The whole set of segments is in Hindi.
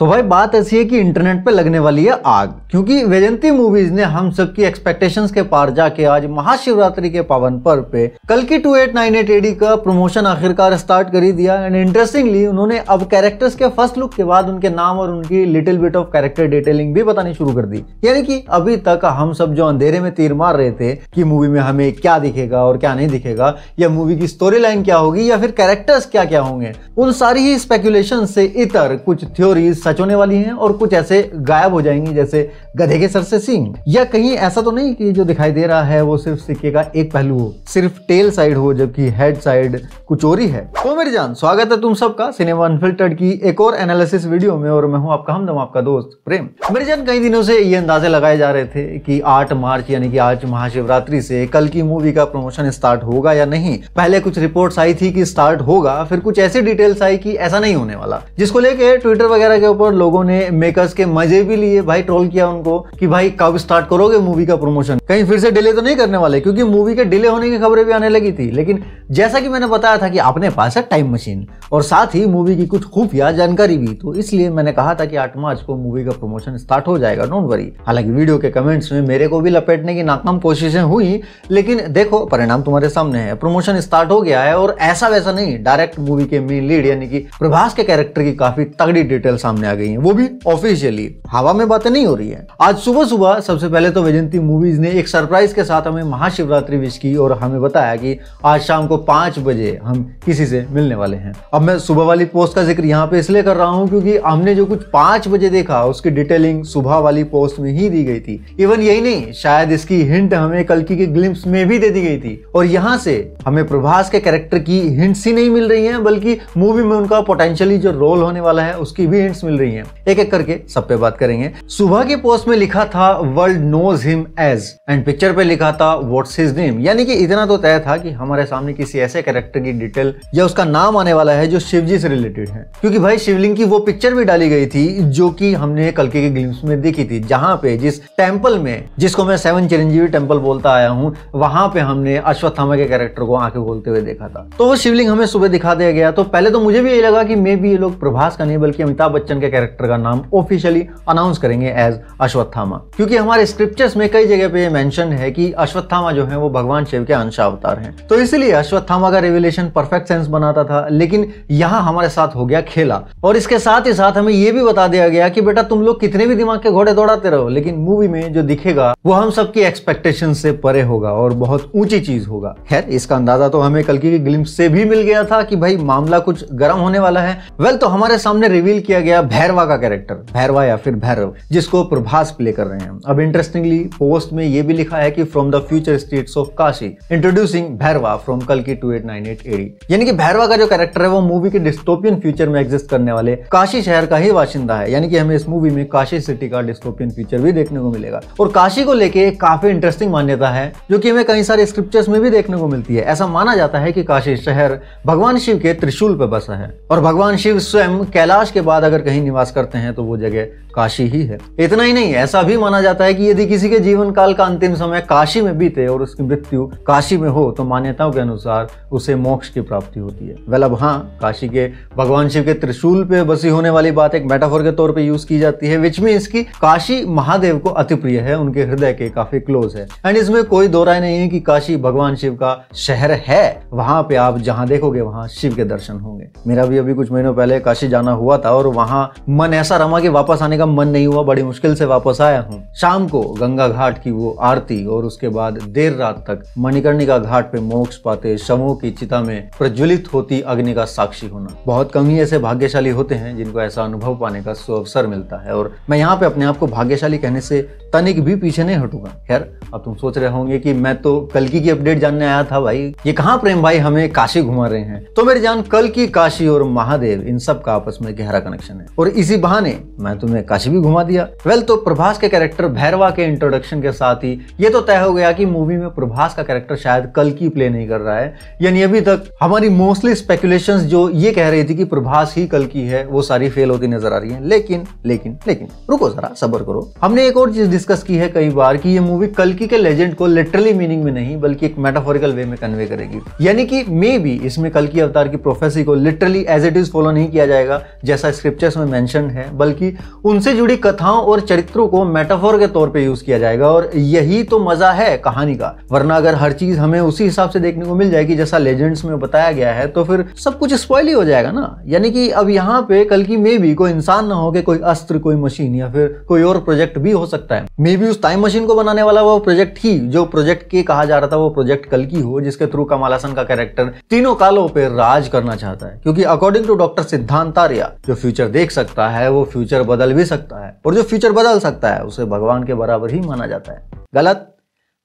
तो भाई बात ऐसी है कि इंटरनेट पे लगने वाली है आग क्योंकि वेजंती मूवीज ने हम सबकी एक्सपेक्टेशंस के पार जाके आज महाशिवरात्रि के पावन पर्व पे कल की two eight nine eight AD का प्रमोशन आखिरकार स्टार्ट कर ही दिया एंड इंटरेस्टिंगली उन्होंने अब कैरेक्टर्स के फर्स्ट लुक के बाद उनके नाम और उनकी little bit of character detailing भी बतानी शुरू कर दी यानी कि अभी तक हम सब जो अंधेरे में तीर मार रहे थे कि मूवी में हमें क्या दिखेगा और क्या नहीं दिखेगा या मूवी की स्टोरी लाइन क्या होगी या फिर कैरेक्टर्स क्या क्या होंगे उन सारी ही स्पेकुलेशन से इतर कुछ थ्योरीज सच होने वाली हैं और कुछ ऐसे गायब हो जाएंगी जैसे गधे के सर से सिंह या कहीं ऐसा तो नहीं कि जो दिखाई दे रहा है वो सिर्फ सिक्के का एक पहलू हो सिर्फ टेल साइड हो जबकि हेड साइड कुछ और ही है तो मेरी जान स्वागत है तुम सबका सिनेमा अनफिल्टर्ड की एक और एनालिसिस वीडियो में और मैं हूँ आपका हम आपका दोस्त प्रेम मेरी जान कई दिनों से ये अंदाजे लगाए जा रहे थे कि आठ मार्च यानी कि आज महाशिवरात्रि से कल की मूवी का प्रमोशन स्टार्ट होगा या नहीं पहले कुछ रिपोर्ट आई थी कि स्टार्ट होगा फिर कुछ ऐसी डिटेल्स आई कि ऐसा नहीं होने वाला जिसको लेके ट्विटर वगैरह के ऊपर लोगों ने मेकर्स के मजे भी लिए भाई ट्रोल किया उनको कि भाई कब स्टार्ट करोगे मूवी का प्रमोशन कहीं फिर से डिले तो नहीं करने वाले क्योंकि मूवी के डिले होने की खबरें भी आने लगी थी लेकिन जैसा कि मैंने बताया था कि अपने पास है टाइम मशीन और साथ ही मूवी की कुछ खुफिया जानकारी भी तो इसलिए मैंने कहा था कि आठ मार्च को मूवी का प्रमोशन स्टार्ट हो जाएगा डोंट वरी हालांकि वीडियो के कमेंट्स में मेरे को भी लपेटने की नाकाम कोशिशें हुई लेकिन देखो परिणाम तुम्हारे सामने है प्रमोशन स्टार्ट हो गया है और ऐसा वैसा नहीं डायरेक्ट मूवी के मेन लीड यानी कि प्रभास के कैरेक्टर की काफी तगड़ी डिटेल सामने आ गई हैं वो भी ऑफिशियली हवा में बातें नहीं हो रही है आज सुबह सुबह सबसे पहले तो वैजंती मूवीज ने एक सरप्राइज के साथ हमें महाशिवरात्रि विश की और हमें बताया कि आज शाम को पांच बजे हम किसी से मिलने वाले हैं अब मैं सुबह वाली पोस्ट का जिक्र यहाँ पे इसलिए कर रहा हूँ क्योंकि हमने जो कुछ पांच बजे देखा उसकी डिटेलिंग सुबह वाली पोस्ट में ही दी गई थी इवन यही नहीं शायद इसकी हिंट हमें कल की ग्लिम्स में भी दे दी गई थी और यहाँ से हमें प्रभास के कैरेक्टर की हिंट्स ही नहीं मिल रही है बल्कि मूवी में उनका पोटेंशियली जो रोल होने वाला है उसकी भी हिंट्स मिल रही हैं एक एक करके सब पे बात करेंगे सुबह के पोस्ट में लिखा था world knows him as and picture पे लिखा था व्हाट्स हिज नेम यानी कि इतना तो तय था कि हमारे सामने किसी ऐसे कैरेक्टर की डिटेल या उसका नाम आने वाला है जो शिवजी से रिलेटेड है क्योंकि भाई शिवलिंग की वो पिक्चर भी डाली गई थी जो की हमने कल के ग्लिम्स में देखी थी जहाँ पे जिस टेम्पल में जिसको मैं सेवन चिरंजीवी टेम्पल बोलता आया हूँ वहां पे हमने अश्वत्थामा के कैरेक्टर को आंखें खोलते हुए देखा था तो वो शिवलिंग हमें सुबह दिखा दिया गया तो पहले तो मुझे भी ये लगा कि मे भी ये लोग प्रभास का नहीं बल्कि अमिताभ बच्चन के के कैरेक्टर का नाम ऑफिशियली अनाउंस करेंगे एज अश्वत्थामा क्योंकि हमारे स्क्रिप्चर्स में कई जगह पे ये मेंशन है कि अश्वत्थामा जो है वो भगवान शिव के अंश अवतार हैं तो इसलिए अश्वत्थामा का रिविलेशन परफेक्ट सेंस बनाता था लेकिन यहाँ हमारे साथ हो गया खेला और इसके साथ ही साथ हमें ये भी बता दिया गया कि बेटा तुम लोग कितने भी दिमाग के घोड़े दौड़ाते रहो लेकिन मूवी में जो दिखेगा वो हम सबकी एक्सपेक्टेशन से परे होगा और बहुत ऊंची चीज होगा खैर इसका अंदाजा तो हमें कल की ग्लिम्स से भी मिल गया था कि भाई मामला कुछ गर्म होने वाला है वेल well, तो हमारे सामने रिवील किया गया भैरवा का कैरेक्टर भैरवा या फिर भैरव जिसको प्रभास प्ले कर रहे हैं अब इंटरेस्टिंगली पोस्ट में ये भी लिखा है कि from the future states of Kashi introducing Bhairava from कल की two eight nine eight AD यानी कि भैरवा का जो कैरेक्टर है वो मूवी के डिस्टोपियन फ्यूचर में एग्जिस्ट करने वाले काशी शहर का ही वाशिंदा है यानी कि हमें इस मूवी में काशी सिटी का डिस्टोपियन फ्यूचर भी देखने को मिलेगा और काशी को लेके काफी इंटरेस्टिंग मान्यता है जो कि हमें कई सारे स्क्रिप्चर्स में भी देखने को मिलती है ऐसा माना जाता है कि काशी शहर भगवान शिव के त्रिशूल पर बसा है और भगवान शिव स्वयं कैलाश के बाद अगर कहीं कहीं निवास करते हैं तो वो जगह काशी ही है इतना ही नहीं ऐसा भी माना जाता है कि यदि किसी के जीवन काल का अंतिम समय काशी में बीते और उसकी मृत्यु काशी में हो तो मान्यताओं के अनुसार उसे मोक्ष की प्राप्ति होती है वेल अब हाँ काशी के भगवान शिव के त्रिशूल पे बसी होने वाली बात एक मेटाफोर के तौर पर यूज की जाती है विच में इसकी काशी महादेव को अति प्रिय है उनके हृदय के काफी क्लोज है एंड इसमें कोई दो राय नहीं है कि काशी भगवान शिव का शहर है वहां पे आप जहाँ देखोगे वहां शिव के दर्शन होंगे मेरा भी अभी कुछ महीनों पहले काशी जाना हुआ था और वहां मन ऐसा रमा कि वापस आने का मन नहीं हुआ बड़ी मुश्किल से वापस आया हूँ शाम को गंगा घाट की वो आरती और उसके बाद देर रात तक मणिकर्णिका घाट पे मोक्ष पाते शवों की चिता में प्रज्वलित होती अग्नि का साक्षी होना बहुत कम ही ऐसे भाग्यशाली होते हैं जिनको ऐसा अनुभव पाने का सुअवसर मिलता है और मैं यहाँ पे अपने आप को भाग्यशाली कहने से तनिक भी पीछे नहीं हटूंगा खैर अब तुम सोच रहे होंगे कि मैं तो कल की अपडेट जानने आया था भाई ये कहाँ प्रेम भाई हमें काशी घुमा रहे हैं तो मेरी जान कल की काशी और महादेव इन सब का आपस में गहरा कनेक्शन है और इसी बहाने मैं तुम्हें कच्छ भी घुमा दिया वेल तो प्रभास के कैरेक्टर भैरवा के इंट्रोडक्शन के साथ ही ये तो तय हो गया कि मूवी में प्रभास का कैरेक्टर शायद कल की प्ले नहीं कर रहा है यानी अभी तक हमारी मोस्टली स्पेकुलेशंस जो ये कह रही थी कि प्रभास ही कल की है वो सारी फेल होती नजर आ रही है लेकिन लेकिन लेकिन रुको जरा सबर करो हमने एक और चीज डिस्कस की है कई बार की ये मूवी कल्कि के लेजेंड को लिटरली मीनिंग में नहीं बल्कि एक मेटाफोरिकल वे में कन्वे करेगी यानी कि मे बी इसमें कल्कि अवतार की प्रोफेसी को literally as it is follow नहीं किया जाएगा जैसा स्क्रिप्चर्स में मेंशन है बल्कि उनसे जुड़ी कथाओं और चरित्रों को मेटाफोर के तौर पे यूज किया जाएगा और यही तो मजा है कहानी का वरना अगर हर चीज हमें उसी हिसाब से देखने को मिल जाएगी जैसा लेजेंड्स में बताया गया है तो फिर सब कुछ स्पॉइल ही हो जाएगा ना यानी कि अब यहाँ पे कल की मे भी कोई इंसान ना हो के कोई अस्त्र कोई मशीन या फिर कोई और प्रोजेक्ट भी हो सकता है मे भी उस टाइम मशीन को बनाने वाला वो प्रोजेक्ट ही जो प्रोजेक्ट के कहा जा रहा था वो प्रोजेक्ट कल की हो जिसके थ्रू कमाल हसन का कैरेक्टर तीनों कालों पर राज करना चाहता है क्योंकि अकॉर्डिंग टू डॉक्टर सिद्धांत आर्या जो फ्यूचर देख सकता है वो फ्यूचर बदल भी सकता है और जो फ्यूचर बदल सकता है उसे भगवान के बराबर ही माना जाता है गलत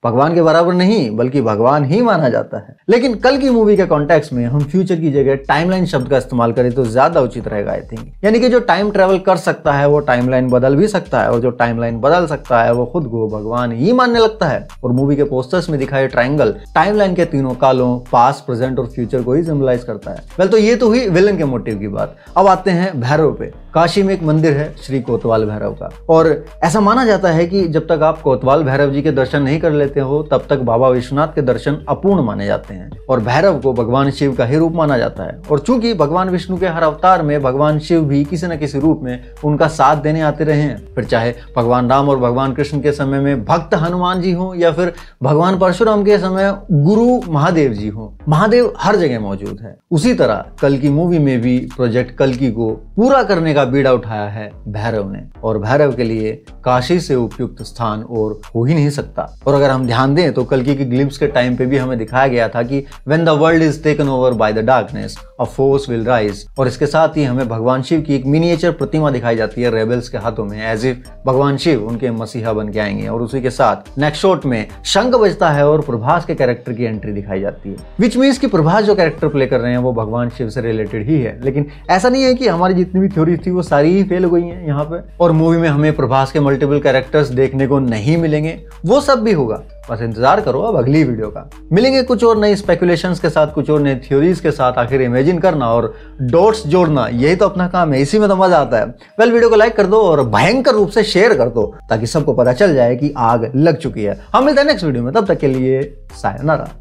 भगवान के बराबर नहीं बल्कि भगवान ही माना जाता है लेकिन कल की मूवी के कॉन्टेक्स में हम फ्यूचर की जगह टाइमलाइन शब्द का इस्तेमाल करें तो ज्यादा उचित रहेगा आई थिंक यानी कि जो टाइम ट्रेवल कर सकता है वो टाइमलाइन बदल भी सकता है और जो टाइमलाइन बदल सकता है वो खुद को भगवान ही मानने लगता है और मूवी के पोस्टर्स में दिखाई ट्राइंगल टाइम के तीनों कालों पास प्रेजेंट और फ्यूचर को ही सिम्बलाइज करता है वेल तो ये तो हुई विलन के मोटिव की बात अब आते हैं भैरव पे काशी में एक मंदिर है श्री कोतवाल भैरव का और ऐसा माना जाता है कि जब तक आप कोतवाल भैरव जी के दर्शन नहीं कर लेते हो तब तक बाबा विश्वनाथ के दर्शन अपूर्ण माने जाते हैं और भैरव को भगवान शिव का ही रूप माना जाता है और चूंकि भगवान विष्णु के हर अवतार में भगवान शिव भी किसी न किसी रूप में उनका साथ देने आते रहे हैं फिर चाहे भगवान राम और भगवान कृष्ण के समय में भक्त हनुमान जी हों या फिर भगवान परशुराम के समय गुरु महादेव जी हों महादेव हर जगह मौजूद है उसी तरह कल की मूवी में भी प्रोजेक्ट की को पूरा करने का का बीड़ा उठाया है भैरव ने और भैरव के लिए काशी से उपयुक्त स्थान और हो ही नहीं सकता और अगर हम ध्यान दें तो कल की ग्लिप्स के टाइम पे भी हमें दिखाया गया था कि when the world is taken over by the darkness force will rise और इसके साथ ही हमें भगवान शिव की एक मिनिएचर प्रतिमा दिखाई जाती है रेबल्स के हाथों में एज इफ भगवान शिव उनके मसीहा बन के आएंगे और उसी के साथ नेक्स्ट शॉट में शंख बजता है और प्रभास के कैरेक्टर की एंट्री दिखाई जाती है विच मीन्स की प्रभास जो कैरेक्टर प्ले कर रहे हैं वो भगवान शिव से रिलेटेड ही है लेकिन ऐसा नहीं है कि हमारी जितनी भी थ्योरी थी वो सारी ही फेल हो गई है यहाँ पे और मूवी में हमें प्रभास के मल्टीपल कैरेक्टर्स देखने को नहीं मिलेंगे वो सब भी होगा बस इंतजार करो अब अगली वीडियो का मिलेंगे कुछ और नई स्पेकुलेशंस के साथ कुछ और नई थ्योरीज के साथ आखिर इमेजिन करना और डॉट्स जोड़ना यही तो अपना काम है इसी में तो मजा आता है वेल वीडियो को लाइक कर दो और भयंकर रूप से शेयर कर दो ताकि सबको पता चल जाए कि आग लग चुकी है हम मिलते हैं नेक्स्ट वीडियो में तब तक के लिए सायनारा